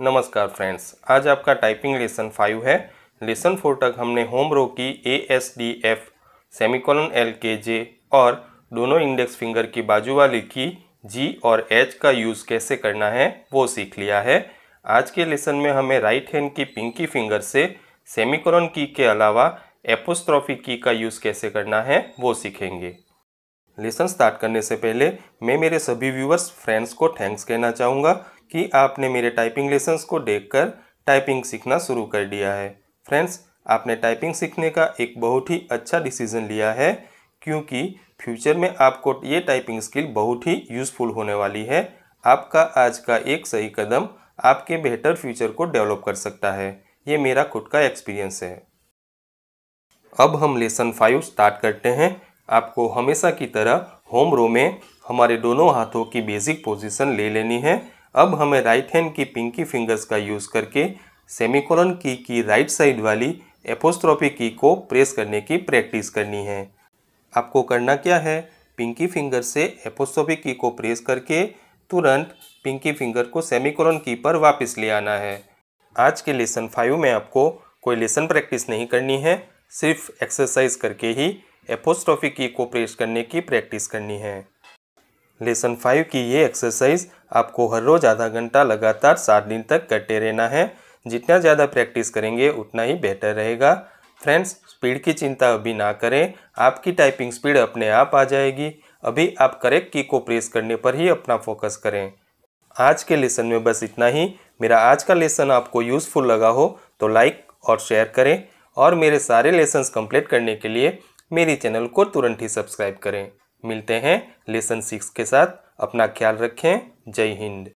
नमस्कार फ्रेंड्स आज आपका टाइपिंग लेसन फाइव है लेसन फोर तक हमने होम रो की A S D F semicolon L K J और दोनों इंडेक्स फिंगर की बाजू वाली की जी और एच का यूज़ कैसे करना है वो सीख लिया है आज के लेसन में हमें राइट हैंड की पिंकी फिंगर से सेमिकोलन की के अलावा एपोस्ट्रॉफी की का यूज़ कैसे करना है वो सीखेंगे लेसन स्टार्ट करने से पहले मैं मेरे सभी व्यूवर्स फ्रेंड्स को थैंक्स कहना चाहूँगा कि आपने मेरे टाइपिंग लेसन्स को देखकर टाइपिंग सीखना शुरू कर दिया है फ्रेंड्स आपने टाइपिंग सीखने का एक बहुत ही अच्छा डिसीज़न लिया है क्योंकि फ्यूचर में आपको ये टाइपिंग स्किल बहुत ही यूज़फुल होने वाली है आपका आज का एक सही कदम आपके बेहतर फ्यूचर को डेवलप कर सकता है ये मेरा खुद का एक्सपीरियंस है अब हम लेसन फाइव स्टार्ट करते हैं आपको हमेशा की तरह होम रो में हमारे दोनों हाथों की बेसिक पोजीशन ले लेनी है अब हमें राइट हैंड की पिंकी फिंगर्स का यूज़ करके सेमीकोलन की की राइट साइड वाली एपोस्ट्रॉपी की को प्रेस करने की प्रैक्टिस करनी है आपको करना क्या है पिंकी फिंगर से एपोस्ट्रॉपी की को प्रेस करके तुरंत पिंकी फिंगर को सेमीकोलन की पर वापस ले आना है आज के लेसन फाइव में आपको कोई लेसन प्रैक्टिस नहीं करनी है सिर्फ एक्सरसाइज करके ही एपोस्ट्रॉफी की को प्रेस करने की प्रैक्टिस करनी है लेसन फाइव की ये एक्सरसाइज आपको हर रोज़ आधा घंटा लगातार सात दिन तक करते रहना है जितना ज़्यादा प्रैक्टिस करेंगे उतना ही बेटर रहेगा फ्रेंड्स स्पीड की चिंता अभी ना करें आपकी टाइपिंग स्पीड अपने आप आ जाएगी अभी आप करेक्ट की को प्रेस करने पर ही अपना फोकस करें आज के लेसन में बस इतना ही मेरा आज का लेसन आपको यूज़फुल लगा हो तो लाइक और शेयर करें और मेरे सारे लेसन्स कंप्लीट करने के लिए मेरे चैनल को तुरंत ही सब्सक्राइब करें मिलते हैं लेसन सिक्स के साथ अपना ख्याल रखें जय हिंद